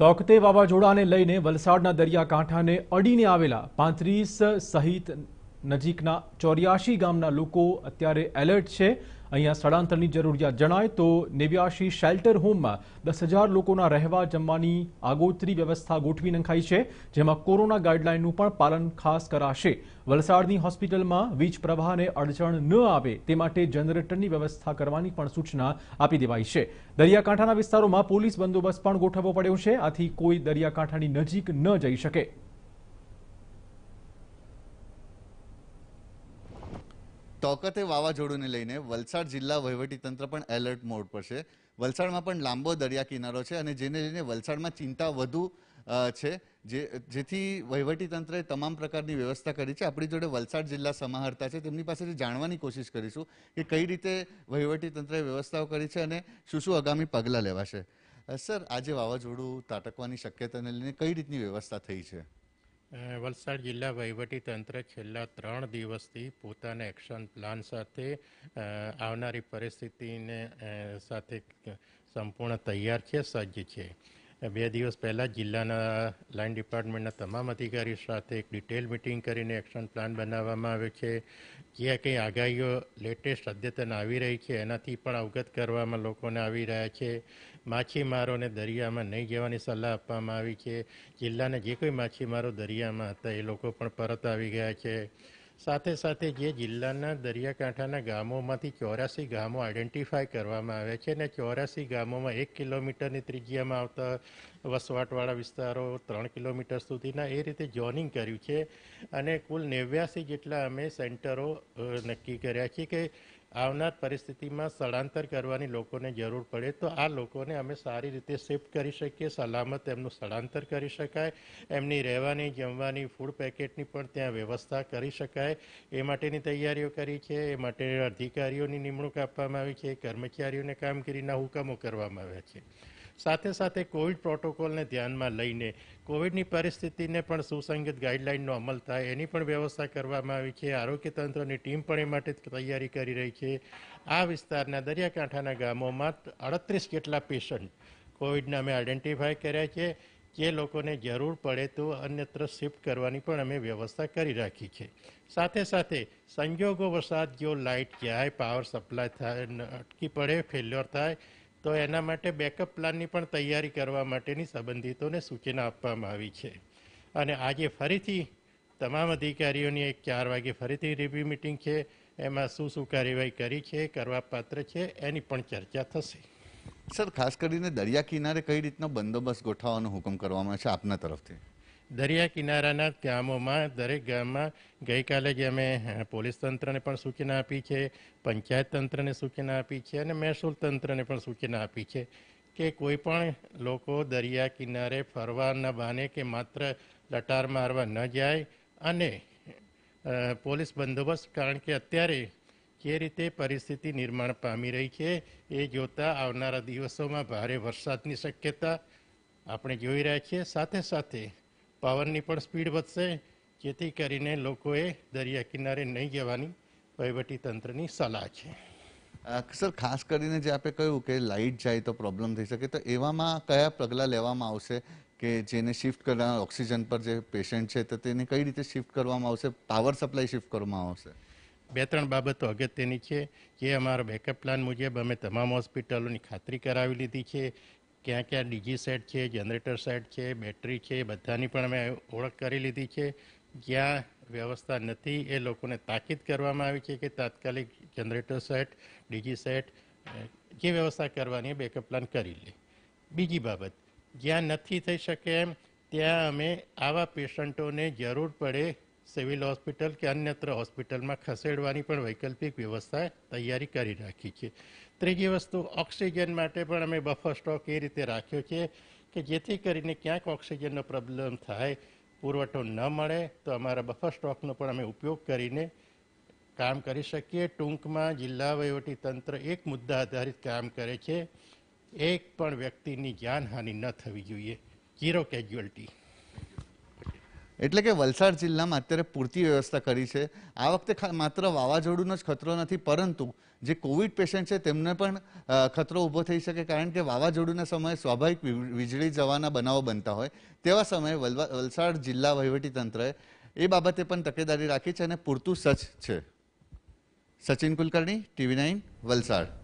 તોકતે વાવાઝોડાને લઈને વલસાડના દરિયાકાંઠાને અડીને આવેલા પાંત્રીસ સહિત નજીકના ચોર્યાસી ગામના લોકો અત્યારે એલર્ટ છે અહીંયા સ્થળાંતરની જરૂરિયાત જણાય તો નેવ્યાશી શેલ્ટર હોમમાં દસ હજાર લોકોના રહેવા જમવાની આગોતરી વ્યવસ્થા ગોઠવી નંખાઈ છે જેમાં કોરોના ગાઈડલાઇનનું પણ પાલન ખાસ કરાશે વલસાડની હોસ્પિટલમાં વીજ પ્રવાહને અડચણ ન આવે તે માટે જનરેટરની વ્યવસ્થા કરવાની પણ સૂચના આપી દેવાઈ છે દરિયાકાંઠાના વિસ્તારોમાં પોલીસ બંદોબસ્ત પણ ગોઠવવો પડ્યો છે આથી કોઈ દરિયાકાંઠાની નજીક ન જઈ શકે તોકતે વાવાઝોડુંને લઈને વલસાડ જિલ્લા વહીવટીતંત્ર પણ એલર્ટ મોડ પર છે વલસાડમાં પણ લાંબો દરિયા કિનારો છે અને જેને લઈને વલસાડમાં ચિંતા વધુ છે જે જેથી વહીવટીતંત્રે તમામ પ્રકારની વ્યવસ્થા કરી છે આપણી જોડે વલસાડ જિલ્લા સમાહર્તા છે તેમની પાસેથી જાણવાની કોશિશ કરીશું કે કઈ રીતે વહીવટીતંત્રે વ્યવસ્થાઓ કરી છે અને શું શું આગામી પગલાં લેવાશે સર આજે વાવાઝોડું તાટકવાની શક્યતાને લઈને કઈ રીતની વ્યવસ્થા થઈ છે વલસાડ જિલ્લા વહીવટીતંત્ર છેલ્લા ત્રણ દિવસથી પોતાના એક્શન પ્લાન સાથે આવનારી પરિસ્થિતિને સાથે સંપૂર્ણ તૈયાર છે સજ્જ છે બે દિવસ પહેલાં જિલ્લાના લાઇન ડિપાર્ટમેન્ટના તમામ અધિકારીઓ સાથે એક ડિટેલ મિટિંગ કરીને એક્શન પ્લાન બનાવવામાં આવ્યો છે જે કંઈ આગાહીઓ લેટેસ્ટ અદ્યતન આવી રહી છે એનાથી પણ અવગત કરવામાં લોકોને આવી રહ્યા છે માછીમારોને દરિયામાં નહીં જવાની સલાહ આપવામાં આવી છે જિલ્લાના જે કોઈ માછીમારો દરિયામાં હતા એ લોકો પણ પરત આવી ગયા છે સાથે સાથે જે જિલ્લાના દરિયાકાંઠાના ગામોમાંથી ચોરાસી ગામો આઈડેન્ટિફાય કરવામાં આવ્યા છે અને ચોરાસી ગામોમાં એક કિલોમીટરની ત્રિજ્યામાં આવતા વસવાટવાળા વિસ્તારો ત્રણ કિલોમીટર સુધીના એ રીતે જોનિંગ કર્યું છે અને કુલ નેવ્યાસી જેટલા અમે સેન્ટરો નક્કી કર્યા છે કે આવનાર પરિસ્થિતિમાં સ્થળાંતર કરવાની લોકોને જરૂર પડે તો આ લોકોને અમે સારી રીતે શિફ્ટ કરી શકીએ સલામત એમનું સ્થળાંતર કરી શકાય એમની રહેવાની જમવાની ફૂડ પેકેટની પણ ત્યાં વ્યવસ્થા કરી શકાય એ માટેની તૈયારીઓ કરી છે એ માટે અધિકારીઓની નિમણૂક આપવામાં આવી છે કર્મચારીઓને કામગીરીના હુકમો કરવામાં આવ્યા છે સાથે સાથે કોવિડ પ્રોટોકોલને ધ્યાનમાં લઈને કોવિડની પરિસ્થિતિને પણ સુસંગત ગાઈડલાઇનનો અમલ થાય એની પણ વ્યવસ્થા કરવામાં આવી છે આરોગ્ય તંત્રની ટીમ પણ એ માટે તૈયારી કરી રહી છે આ વિસ્તારના દરિયાકાંઠાના ગામોમાં અડત્રીસ જેટલા પેશન્ટ કોવિડના અમે આઈડેન્ટિફાય કર્યા છે જે લોકોને જરૂર પડે તો અન્યત્ર શિફ્ટ કરવાની પણ અમે વ્યવસ્થા કરી રાખી છે સાથે સાથે સંજોગો વરસાદ જો લાઇટ જાય પાવર સપ્લાય થાય અટકી પડે ફેલ્યોર થાય તો એના માટે બેકઅપ પ્લાનની પણ તૈયારી કરવા માટેની સંબંધિતોને સૂચના આપવામાં આવી છે અને આજે ફરીથી તમામ અધિકારીઓની એક ચાર વાગે ફરીથી રિવ્યુ મિટિંગ છે એમાં શું શું કાર્યવાહી કરી છે કરવા પાત્ર છે એની પણ ચર્ચા થશે સર ખાસ કરીને દરિયા કિનારે કઈ રીતનો બંદોબસ્ત ગોઠવવાનો હુકમ કરવામાં છે આપના તરફથી દરિયા કિનારાના ગામોમાં દરેક ગામમાં ગઈકાલે જે અમે પોલીસ તંત્રને પણ સૂચના આપી છે પંચાયત તંત્રને સૂચના આપી છે અને મહેસૂલ તંત્રને પણ સૂચના આપી છે કે કોઈ પણ લોકો દરિયા કિનારે ફરવાના બહાને કે માત્ર લટાર મારવા ન જાય અને પોલીસ બંદોબસ્ત કારણ કે અત્યારે જે રીતે પરિસ્થિતિ નિર્માણ પામી રહી છે એ જોતા આવનારા દિવસોમાં ભારે વરસાદની શક્યતા આપણે જોઈ રહ્યા છીએ સાથે સાથે પાવરની પણ સ્પીડ વધશે જેથી કરીને લોકોએ દરિયા કિનારે નહીં જવાની વહીવટી તંત્રની સલાહ છે સર ખાસ કરીને જે આપણે કહ્યું કે લાઇટ જાય તો પ્રોબ્લેમ થઈ શકે તો એવામાં કયા પગલાં લેવામાં આવશે કે જેને શિફ્ટ કરવા ઓક્સિજન પર જે પેશન્ટ છે તો તેને કઈ રીતે શિફ્ટ કરવામાં આવશે પાવર સપ્લાય શિફ્ટ કરવામાં આવશે બે ત્રણ બાબતો અગત્યની છે જે અમારા બેકઅપ પ્લાન મુજબ અમે તમામ હોસ્પિટલોની ખાતરી કરાવી લીધી છે ક્યાં ક્યાં D G set generator set છે બેટરી છે બધાની પણ અમે ઓળખ કરી લીધી છે જ્યાં વ્યવસ્થા નથી એ લોકોને તાકીદ કરવામાં આવી છે કે તાત્કાલિક જનરેટર સેટ ડીજી સેટ જે વ્યવસ્થા કરવાની બેકઅપ પ્લાન કરી લે બીજી બાબત જ્યાં નથી થઈ શકે એમ ત્યાં અમે આવા પેશન્ટોને જરૂર પડે સિવિલ હોસ્પિટલ કે અન્યત્ર હોસ્પિટલમાં ખસેડવાની પણ વૈકલ્પિક વ્યવસ્થા તૈયારી કરી રાખી છે ત્રીજી વસ્તુ ઓક્સિજન માટે પણ અમે બફર સ્ટોક એ રીતે રાખ્યો છે કે જેથી કરીને ક્યાંક ઓક્સિજનનો પ્રોબ્લેમ થાય પુરવઠો ન મળે તો અમારા બફર સ્ટોકનો પણ અમે ઉપયોગ કરીને કામ કરી શકીએ ટૂંકમાં જિલ્લા વહીવટી તંત્ર એક મુદ્દા આધારિત કામ કરે છે એક પણ વ્યક્તિની જાનહાનિ ન થવી જોઈએ ઝીરો કેજ્યુઅલ્ટી એટલે કે વલસાડ જિલ્લામાં અત્યારે પૂરતી વ્યવસ્થા કરી છે આ વખતે માત્ર વાવાઝોડુંનો જ ખતરો નથી પરંતુ જે કોવિડ પેશન્ટ છે તેમને પણ ખતરો ઊભો થઈ શકે કારણ કે વાવાઝોડુંના સમયે સ્વાભાવિક વીજળી જવાના બનાવો બનતા હોય તેવા સમયે વલસાડ જિલ્લા વહીવટીતંત્રએ એ બાબતે પણ તકેદારી રાખી છે અને પૂરતું સચ છે સચિન કુલકર્ણી ટીવી નાઇન વલસાડ